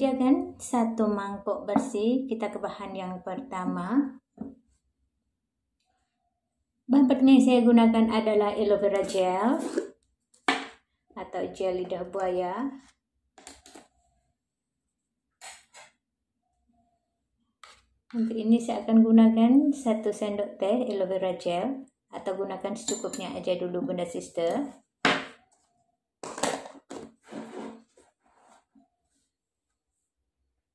Sediakan satu mangkuk bersih. Kita ke bahan yang pertama. Bahan pertama yang saya gunakan adalah aloe vera gel atau gel lidah buaya. Untuk ini saya akan gunakan satu sendok teh aloe vera gel atau gunakan secukupnya aja dulu bunda sister.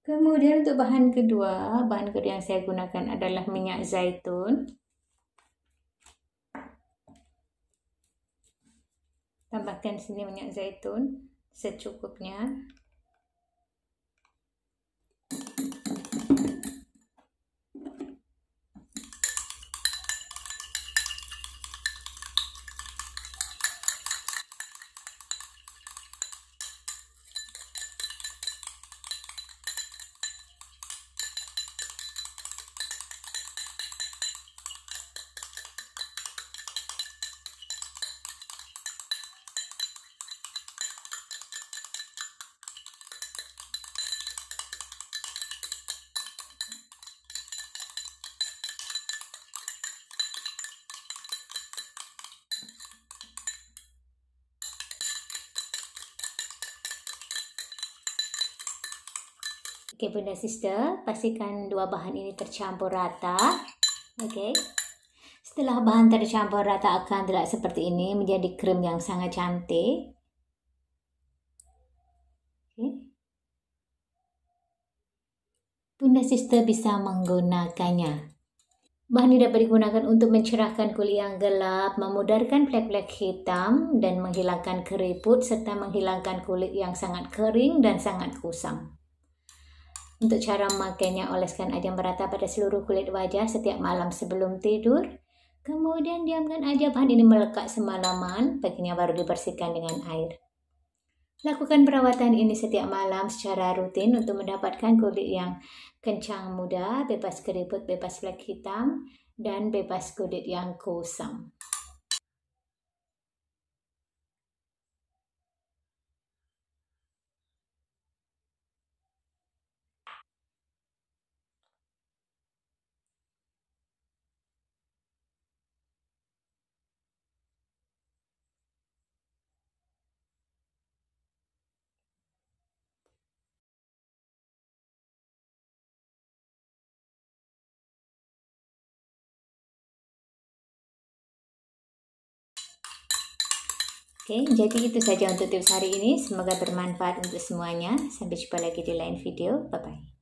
Kemudian untuk bahan kedua, bahan kedua yang saya gunakan adalah minyak zaitun. Tambahkan sini minyak zaitun secukupnya. Okey, Bunda Sister, pastikan dua bahan ini tercampur rata. Okey. Setelah bahan tercampur rata akan terlihat seperti ini menjadi krim yang sangat cantik. Okey. Bunda Sister bisa menggunakannya. Bahan ini dapat digunakan untuk mencerahkan kulit yang gelap, memudarkan flek-flek hitam dan menghilangkan keriput serta menghilangkan kulit yang sangat kering dan sangat kusam. Untuk cara memakainya, oleskan aja merata pada seluruh kulit wajah setiap malam sebelum tidur. Kemudian diamkan aja bahan ini melekat semalaman, baginya baru dibersihkan dengan air. Lakukan perawatan ini setiap malam secara rutin untuk mendapatkan kulit yang kencang muda, bebas keriput, bebas flek hitam, dan bebas kulit yang kusam. Okay, jadi itu saja untuk tips hari ini. Semoga bermanfaat untuk semuanya. Sampai jumpa lagi di lain video. Bye-bye.